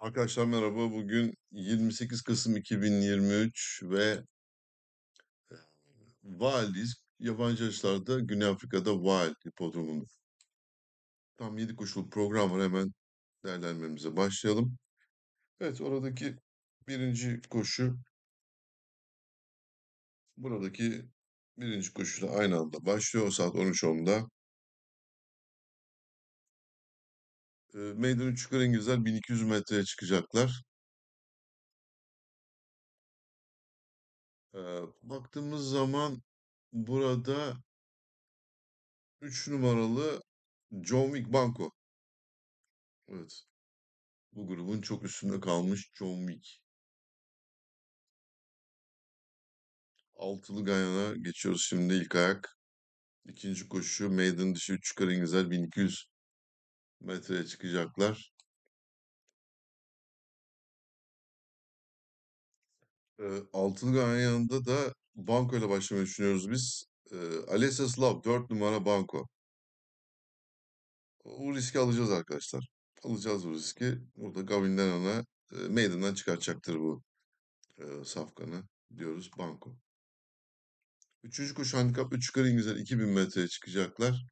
Arkadaşlar merhaba. Bugün 28 Kasım 2023 ve Wildiz Yabancı yarışlarda Güney Afrika'da Wild hipodromunda. Tam 7 koşul program var. Hemen değerlendirmemize başlayalım. Evet oradaki birinci koşu buradaki birinci koşu da aynı anda başlıyor. O saat 13.10'da. e, meydanı çıkar güzel 1200 metreye çıkacaklar. baktığımız zaman burada 3 numaralı John Wick Banco. Evet. Bu grubun çok üstünde kalmış John Wick. Altılı Ganyan'a geçiyoruz şimdi ilk ayak. İkinci koşu Maiden dışı 3 çıkar güzel 1200 metreye çıkacaklar. E, Altıngan yanında da Banko ile başlamayı düşünüyoruz biz. E, Alessia Slav 4 numara Banko. Bu riski alacağız arkadaşlar. Alacağız bu riski. Burada Gavin'den ona e, meydandan çıkartacaktır bu e, safkanı diyoruz Banko. Üçüncü koşu handikap 3 yukarı İngilizler 2000 metreye çıkacaklar.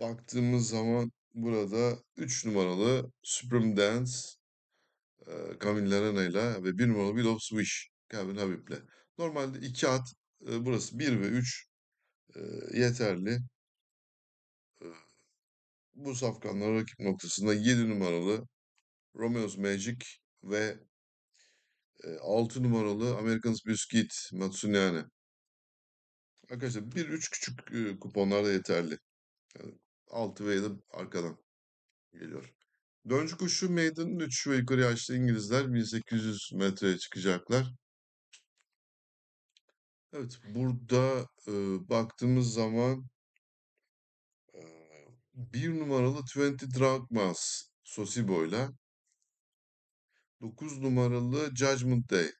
Baktığımız zaman burada 3 numaralı Supreme Dance e, Camille Larana'yla ve 1 numaralı Will of Swish Habib ile. Normalde 2 at burası 1 ve 3 yeterli. bu safkanlara rakip noktasında 7 numaralı Romeo's Magic ve e, 6 numaralı American's Biscuit Matsunyane. Arkadaşlar 1-3 küçük kuponlar da yeterli. Yani altı ve arkadan geliyor. Döncü kuşu meydanın üç ve yukarı yaşlı İngilizler 1800 metreye çıkacaklar. Evet burada e, baktığımız zaman e, bir numaralı Twenty Drachmas Sosibo'yla 9 numaralı Judgment Day.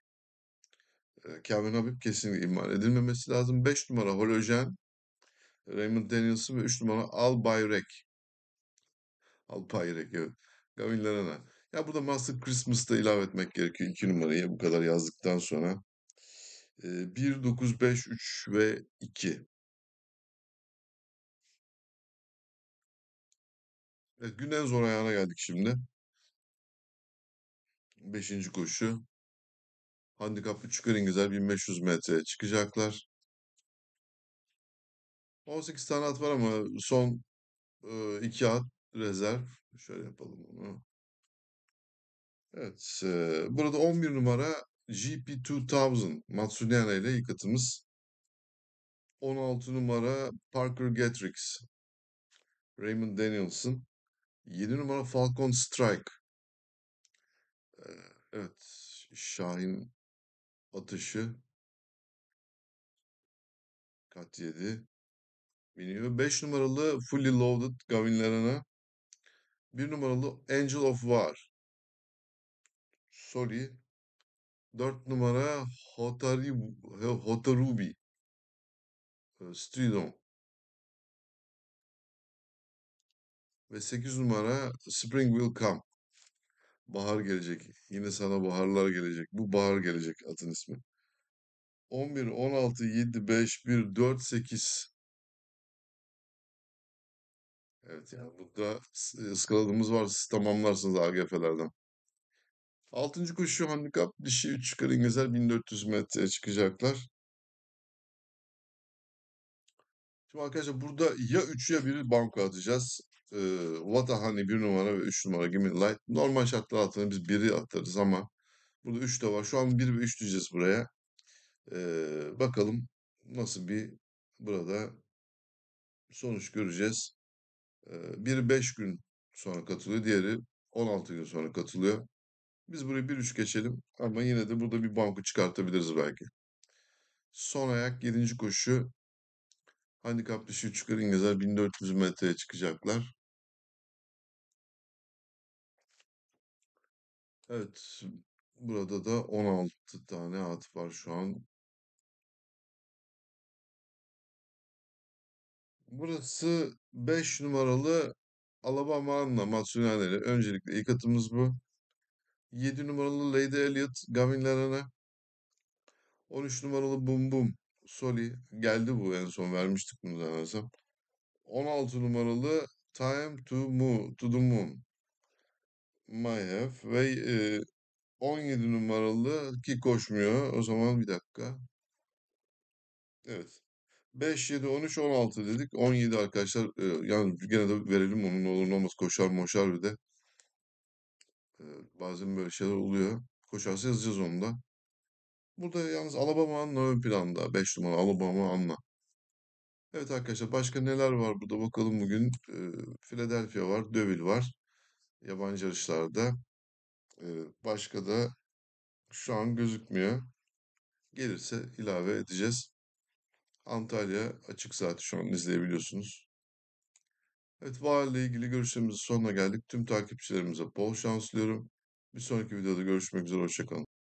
E, Kevin Habib kesin iman edilmemesi lazım. 5 numara Hologen. Raymond Daniels'ı ve 3 numara Al Bayrek. Al Bayrek evet. Gavin Larana. Ya burada Master Christmas'ta ilave etmek gerekiyor 2 numarayı bu kadar yazdıktan sonra. E, 1, 9, 5, 3 ve 2. Evet, günden en zor ayağına geldik şimdi. Beşinci koşu. Handikaplı çukur İngilizler 1500 metreye çıkacaklar. 18 tane at var ama son e, iki at rezerv. Şöyle yapalım onu. Evet. E, burada 11 numara GP2000 Matsunyana ile yıkatımız. 16 numara Parker Getrix. Raymond Danielson. 7 numara Falcon Strike. evet. Şahin atışı. Kat 7 biniyor. 5 numaralı Fully Loaded Gavin Larana. 1 numaralı Angel of War. Sorry. 4 numara Hotari, Hotarubi. E, Stridon. Ve 8 numara Spring Will Come. Bahar gelecek. Yine sana baharlar gelecek. Bu bahar gelecek atın ismi. 11, 16, 7, 5, 1, 4, 8. Evet yani burada e, ıskaladığımız var siz tamamlarsınız AGF'lerden. Altıncı koşu handikap dişi 3 çıkar İngilizler 1400 metre çıkacaklar. Şimdi arkadaşlar burada ya 3'ü ya 1'i banko atacağız. Ee, hani 1 numara ve 3 numara gibi Light. Normal şartlar altında biz 1'i atarız ama burada 3 de var. Şu an 1 ve 3 diyeceğiz buraya. Ee, bakalım nasıl bir burada sonuç göreceğiz. Biri 5 gün sonra katılıyor. Diğeri 16 gün sonra katılıyor. Biz burayı bir üç geçelim ama yine de burada bir banko çıkartabiliriz belki. Son ayak 7. koşu. Handikap dışı çıkar İngilizler 1400 metreye çıkacaklar. Evet burada da 16 tane at var şu an. Burası 5 numaralı Alabama Anna Öncelikle ilk atımız bu. 7 numaralı Lady Elliot Gavin Larana. 13 numaralı Bum Bum Soli. Geldi bu en son vermiştik bunu zannedersem. 16 numaralı Time to Move to the Moon. My Mayhev ve e, 17 numaralı ki koşmuyor. O zaman bir dakika. Evet. 5, 7, 13, 16 dedik. 17 arkadaşlar. E, yani gene de verelim onun olur olmaz koşar moşar bir de. E, bazen böyle şeyler oluyor. Koşarsa yazacağız onu da. Burada yalnız Alabama'nın ön planda. 5 numara Alabama anla. Evet arkadaşlar başka neler var burada bakalım bugün. E, Philadelphia var, Dövil var. Yabancı yarışlarda. E, başka da şu an gözükmüyor. Gelirse ilave edeceğiz. Antalya açık saati şu an izleyebiliyorsunuz. Evet VAR ile ilgili görüşlerimizin sonuna geldik. Tüm takipçilerimize bol şans diliyorum. Bir sonraki videoda görüşmek üzere. Hoşçakalın.